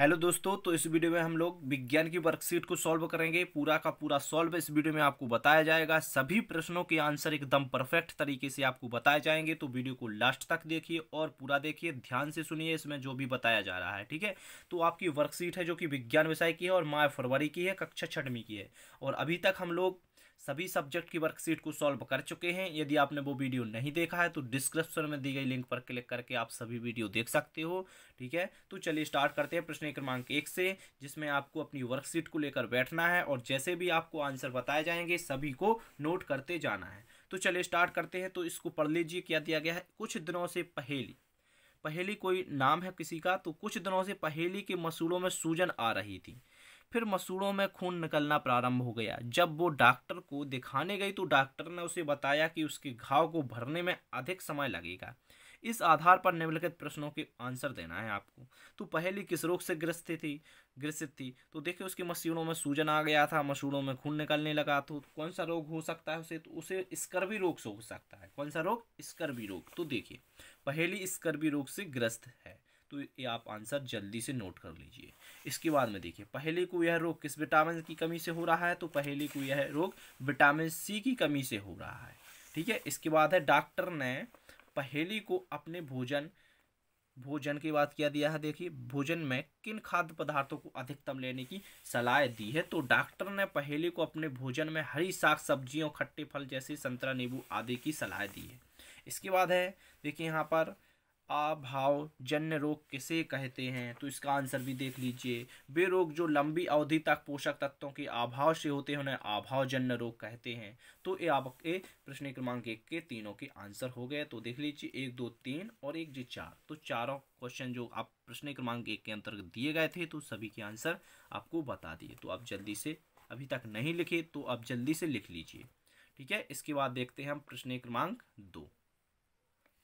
hello दोस्तों तो इस वीडियो में हम लोग विज्ञान की वर्कशीट को सॉल्व करेंगे पूरा का पूरा सॉल्व इस वीडियो में आपको बताया जाएगा सभी प्रश्नों के आंसर एकदम परफेक्ट तरीके से आपको बताए जाएंगे तो वीडियो को लास्ट तक देखिए और पूरा देखिए ध्यान से सुनिए इसमें जो भी बताया जा रहा है ठीक है तो आपकी वर्कशीट है जो कि विज्ञान विषय की है और माह फरवरी की है कक्षा छठवीं की है और अभी तक हम लोग सभी सब्जेक्ट की वर्कशीट को सॉल्व कर चुके हैं यदि आपने वो वीडियो नहीं देखा है तो डिस्क्रिप्शन में दी गई लिंक पर क्लिक करके आप सभी वीडियो देख सकते हो ठीक है तो चलिए स्टार्ट करते हैं प्रश्न क्रमांक एक से जिसमें आपको अपनी वर्कशीट को लेकर बैठना है और जैसे भी आपको आंसर बताए जाएंगे सभी को नोट करते जाना है तो चलिए स्टार्ट करते हैं तो इसको पढ़ लीजिए क्या दिया गया है कुछ दिनों से पहेली पहेली कोई नाम है किसी का तो कुछ दिनों से पहेली के मसूलों में सूजन आ रही थी फिर मसूड़ों में खून निकलना प्रारंभ हो गया जब वो डॉक्टर को दिखाने गई तो डॉक्टर ने उसे बताया कि उसके घाव को भरने में अधिक समय लगेगा इस आधार पर निम्नलिखित प्रश्नों के आंसर देना है आपको तो पहली किस रोग से ग्रस्त थी ग्रसित थी तो देखिए उसके मसूड़ों में सूजन आ गया था मसूड़ों में खून निकलने लगा तो कौन सा रोग हो सकता है उसे तो उसे स्कर्वी रोग से हो सकता है कौन सा रोग स्कर्वी रोग तो देखिए पहली स्कर्वी रोग से ग्रस्त है तो ये आप आंसर जल्दी से नोट कर लीजिए इसके बाद में देखिए पहले को यह रोग किस विटामिन की कमी से हो रहा है तो पहले को यह रोग विटामिन सी की कमी से हो रहा है ठीक है इसके बाद है डॉक्टर ने पहली को अपने भोजन भोजन के बाद क्या दिया है देखिए भोजन में किन खाद्य पदार्थों को अधिकतम लेने की सलाह दी है तो डॉक्टर ने पहले को अपने भोजन में हरी साग सब्जियों खट्टे फल जैसे संतरा नींबू आदि की सलाह दी है इसके बाद है देखिए यहाँ पर अभावजन्य रोग किसे कहते हैं तो इसका आंसर भी देख लीजिए वे रोग जो लंबी अवधि तक पोषक तत्वों के अभाव से होते हैं उन्हें जन्य रोग कहते हैं तो ये आपके प्रश्न क्रमांक एक के तीनों के आंसर हो गए तो देख लीजिए एक दो तीन और एक जी चार तो चारों क्वेश्चन जो आप प्रश्न क्रमांक एक के अंतर्गत दिए गए थे तो सभी के आंसर आपको बता दिए तो आप जल्दी से अभी तक नहीं लिखे तो आप जल्दी से लिख लीजिए ठीक है इसके बाद देखते हैं हम प्रश्न क्रमांक दो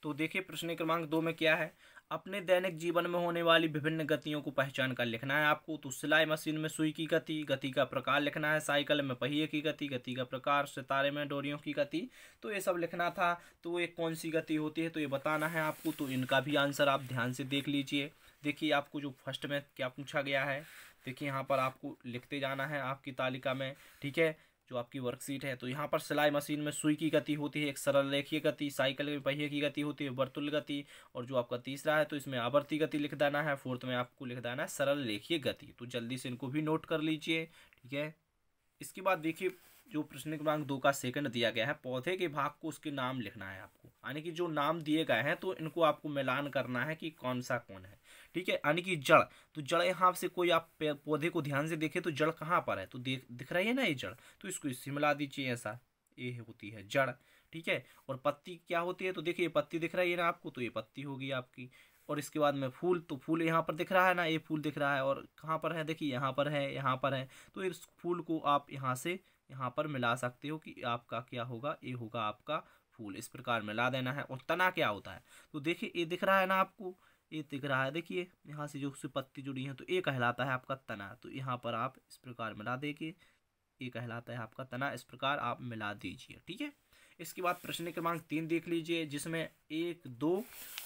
तो देखिए प्रश्न क्रमांक दो में क्या है अपने दैनिक जीवन में होने वाली विभिन्न गतियों को पहचान कर लिखना है आपको तो सिलाई मशीन में सुई की गति गति का प्रकार लिखना है साइकिल में पहिए की गति गति का प्रकार सितारे में डोरियों की गति तो ये सब लिखना था तो ये कौन सी गति होती है तो ये बताना है आपको तो इनका भी आंसर आप ध्यान से देख लीजिए देखिए आपको जो फर्स्ट में क्या पूछा गया है देखिए यहाँ पर आपको लिखते जाना है आपकी तालिका में ठीक है जो आपकी वर्कशीट है तो यहाँ पर सिलाई मशीन में सुई की गति होती है एक सरल रेखीय गति साइकिल के पहिए की गति होती है वर्तुल गति और जो आपका तीसरा है तो इसमें आवर्ती गति लिख देना है फोर्थ में आपको लिख देना है सरल रेखीय गति तो जल्दी से इनको भी नोट कर लीजिए ठीक है इसके बाद देखिए जो प्रश्न क्रमांक दो का सेकंड दिया गया है पौधे के भाग को उसके नाम लिखना है आपको यानी कि जो नाम दिए गए हैं तो इनको आपको मिलान करना है कि कौन सा कौन है ठीक है यानी कि जड़ तो जड़ यहाँ से कोई आप पौधे को ध्यान से देखे तो जड़ कहाँ पर है तो देख दिख रही है ना ये जड़ तो इसको इससे मिला दीजिए ऐसा ये होती है जड़ ठीक है और पत्ती क्या होती है तो देखिए पत्ती दिख रही है ना आपको तो ये पत्ती होगी आपकी और इसके बाद में फूल तो फूल यहाँ पर दिख रहा है ना ये फूल दिख रहा है और कहाँ पर है देखिए यहाँ पर है यहाँ पर है तो इस फूल को आप यहाँ से यहाँ पर मिला सकते हो कि आपका क्या होगा ये होगा आपका फूल इस प्रकार मिला देना है और तना क्या होता है तो देखिए ये दिख रहा है ना आपको ये दिख रहा है देखिए यहाँ से जो उससे पत्ती जुड़ी है तो ये कहलाता है आपका तना तो यहाँ पर आप इस प्रकार मिला देखिए ये कहलाता है आपका तना इस प्रकार आप मिला दीजिए ठीक है इसके बाद प्रश्न क्रमांक तीन देख लीजिए जिसमें एक दो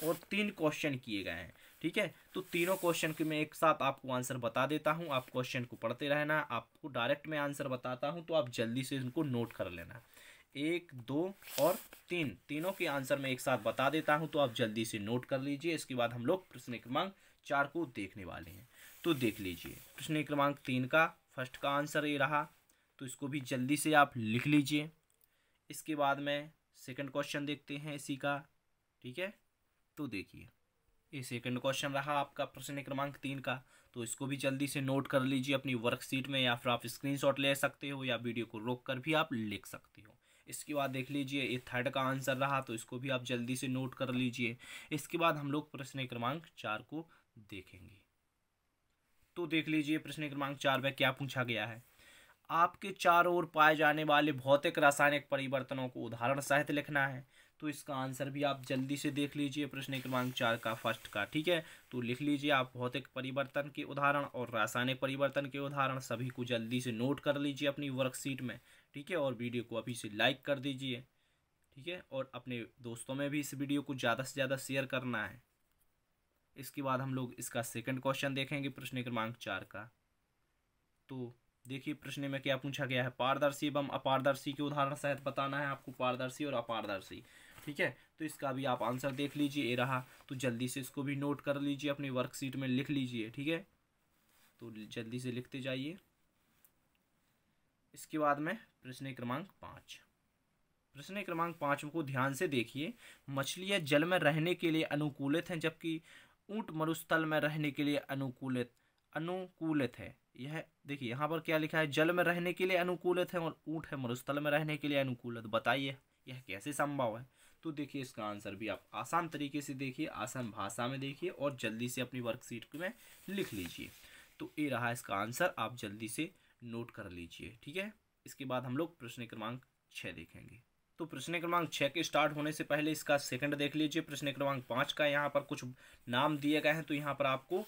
और तीन क्वेश्चन किए गए हैं ठीक है तो तीनों क्वेश्चन के मैं एक साथ आपको आंसर बता देता हूँ आप क्वेश्चन को पढ़ते रहना आपको डायरेक्ट में आंसर बताता हूँ तो आप जल्दी से इनको नोट कर लेना एक दो और तीन तीनों के आंसर मैं एक साथ बता देता हूं तो आप जल्दी से नोट कर लीजिए इसके बाद हम लोग प्रश्न क्रमांक चार को देखने वाले हैं तो देख लीजिए प्रश्न क्रमांक तीन का फर्स्ट का आंसर ये रहा तो इसको भी जल्दी से आप लिख लीजिए इसके बाद में सेकंड क्वेश्चन देखते हैं इसी का ठीक है तो देखिए ये सेकेंड क्वेश्चन रहा आपका प्रश्न क्रमांक तीन का तो इसको भी जल्दी से नोट कर लीजिए अपनी वर्कशीट में या फिर आप स्क्रीनशॉट ले सकते हो या वीडियो को रोक कर भी आप लिख सकते हो इसके बाद देख लीजिए ये थर्ड का आंसर रहा तो इसको भी आप जल्दी से नोट कर लीजिए इसके बाद हम लोग प्रश्न क्रमांक चार को देखेंगे तो देख लीजिए प्रश्न क्रमांक चार में क्या पूछा गया है आपके चारों ओर पाए जाने वाले भौतिक रासायनिक परिवर्तनों को उदाहरण सहित लिखना है तो इसका आंसर भी आप जल्दी से देख लीजिए प्रश्न क्रमांक चार का फर्स्ट का ठीक है तो लिख लीजिए आप भौतिक परिवर्तन के उदाहरण और रासायनिक परिवर्तन के उदाहरण सभी को जल्दी से नोट कर लीजिए अपनी वर्कशीट में ठीक है और वीडियो को अभी से लाइक कर दीजिए ठीक है और अपने दोस्तों में भी इस वीडियो को ज़्यादा से ज़्यादा शेयर करना है इसके बाद हम लोग इसका सेकंड क्वेश्चन देखेंगे प्रश्न क्रमांक चार का तो देखिए प्रश्न में क्या पूछा गया है पारदर्शी एवं अपारदर्शी के उदाहरण सहित बताना है आपको पारदर्शी और अपारदर्शी ठीक है तो इसका भी आप आंसर देख लीजिए ये रहा तो जल्दी से इसको भी नोट कर लीजिए अपनी वर्कशीट में लिख लीजिए ठीक है तो जल्दी से लिखते जाइए इसके बाद में प्रश्न क्रमांक पाँच प्रश्न क्रमांक पाँच को ध्यान से देखिए मछलियाँ जल में रहने के लिए अनुकूलित हैं जबकि ऊँट मरुस्थल में रहने के लिए अनुकूलित अनुकूलित है यह देखिए यहाँ पर क्या लिखा है जल में रहने के लिए अनुकूलित है और ऊँट है मरुस्थल में रहने के लिए अनुकूलित बताइए यह कैसे संभव है तो देखिए इसका आंसर भी आप आसान तरीके से देखिए आसान भाषा में देखिए और जल्दी से अपनी वर्कशीट में लिख लीजिए तो ये रहा इसका आंसर आप जल्दी से नोट कर लीजिए ठीक है इसके बाद हम लोग प्रश्न क्रमांक छः देखेंगे तो प्रश्न क्रमांक छः के स्टार्ट होने से पहले इसका सेकंड देख लीजिए प्रश्न क्रमांक पाँच का यहाँ पर कुछ नाम दिए गए हैं तो यहाँ पर आपको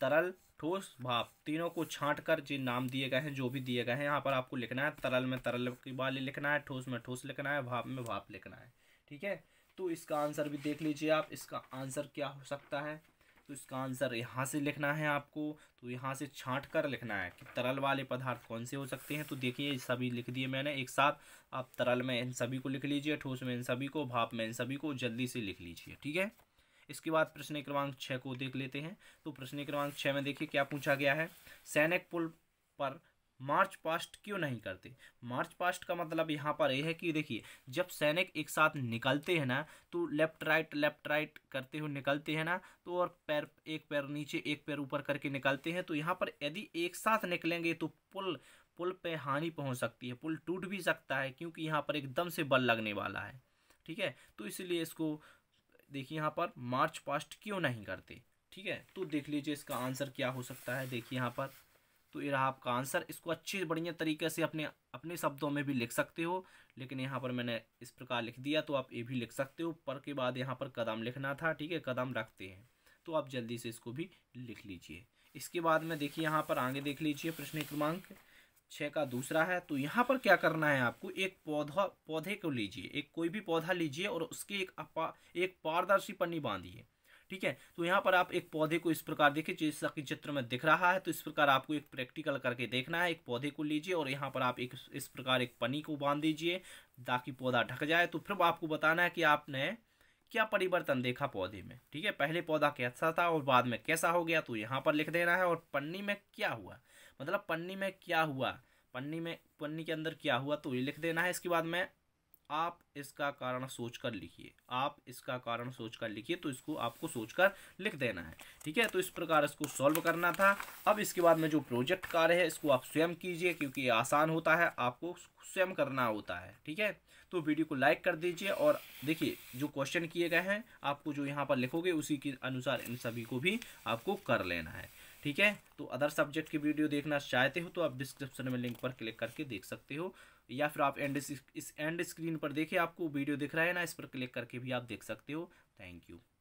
तरल ठोस भाप तीनों को छांट कर जिन नाम दिए गए हैं जो भी दिए गए हैं यहाँ पर आपको लिखना है तरल में तरल बाली लिखना है ठोस में ठोस लिखना है भाप में भाप लिखना है ठीक है तो इसका आंसर भी देख लीजिए आप इसका आंसर क्या हो सकता है तो इसका आंसर यहाँ से लिखना है आपको तो यहाँ से छाँट कर लिखना है कि तरल वाले पदार्थ कौन से हो सकते हैं तो देखिए सभी लिख दिए मैंने एक साथ आप तरल में इन सभी को लिख लीजिए ठोस में इन सभी को भाप में इन सभी को जल्दी से लिख लीजिए ठीक है इसके बाद प्रश्न क्रमांक छः को देख लेते हैं तो प्रश्न क्रमांक छः में देखिए क्या पूछा गया है सैनिक पुल पर मार्च पास्ट क्यों नहीं करते मार्च पास्ट का मतलब यहाँ पर यह है कि देखिए जब सैनिक एक साथ निकलते हैं ना तो लेफ्ट राइट लेफ्ट राइट करते हुए निकलते हैं ना तो और पैर एक पैर नीचे एक पैर ऊपर करके निकलते हैं तो यहाँ पर यदि एक साथ निकलेंगे तो पुल पुल पे हानि पहुँच सकती है पुल टूट भी सकता है क्योंकि यहाँ पर एकदम से बल लगने वाला है ठीक है तो इसलिए इसको देखिए यहाँ पर मार्च पास्ट क्यों नहीं करते ठीक है तो देख लीजिए इसका आंसर क्या हो सकता है देखिए यहाँ पर तो ये रहा आपका आंसर इसको अच्छे बढ़िया तरीके से अपने अपने शब्दों में भी लिख सकते हो लेकिन यहाँ पर मैंने इस प्रकार लिख दिया तो आप ये भी लिख सकते हो पर के बाद यहाँ पर कदम लिखना था ठीक है कदम रखते हैं तो आप जल्दी से इसको भी लिख लीजिए इसके बाद में देखिए यहाँ पर आगे देख लीजिए प्रश्न क्रमांक छः का दूसरा है तो यहाँ पर क्या करना है आपको एक पौधा पौधे को लीजिए एक कोई भी पौधा लीजिए और उसके एक अपा एक पारदर्शी पन्नी बांधिए ठीक है तो यहाँ पर आप एक पौधे को इस प्रकार देखिए जैसा कि चित्र में दिख रहा है तो इस प्रकार आपको एक प्रैक्टिकल करके देखना है एक पौधे को लीजिए और यहाँ पर आप एक इस प्रकार एक पनी को बांध दीजिए ताकि पौधा ढक जाए तो फिर आपको बताना है कि आपने क्या परिवर्तन देखा पौधे में ठीक है पहले पौधा कैसा था और बाद में कैसा हो गया तो यहाँ पर लिख देना है और पन्नी में क्या हुआ मतलब पन्नी में क्या हुआ पन्नी में पन्नी के अंदर क्या हुआ तो ये लिख देना है इसके बाद में आप इसका कारण सोचकर लिखिए आप इसका कारण सोचकर लिखिए तो इसको आपको सोचकर लिख देना है ठीक है तो इस प्रकार इसको सॉल्व करना था अब इसके बाद में जो प्रोजेक्ट कार्य है इसको आप स्वयं कीजिए क्योंकि ये आसान होता है आपको स्वयं करना होता है ठीक है तो वीडियो को लाइक कर दीजिए और देखिए जो क्वेश्चन किए गए हैं आपको जो यहाँ पर लिखोगे उसी के अनुसार इन सभी को भी आपको कर लेना है ठीक है तो अदर सब्जेक्ट की वीडियो देखना चाहते हो तो आप डिस्क्रिप्शन में लिंक पर क्लिक करके देख सकते हो या फिर आप एंड इस एंड स्क्रीन पर देखिए आपको वीडियो दिख रहा है ना इस पर क्लिक करके भी आप देख सकते हो थैंक यू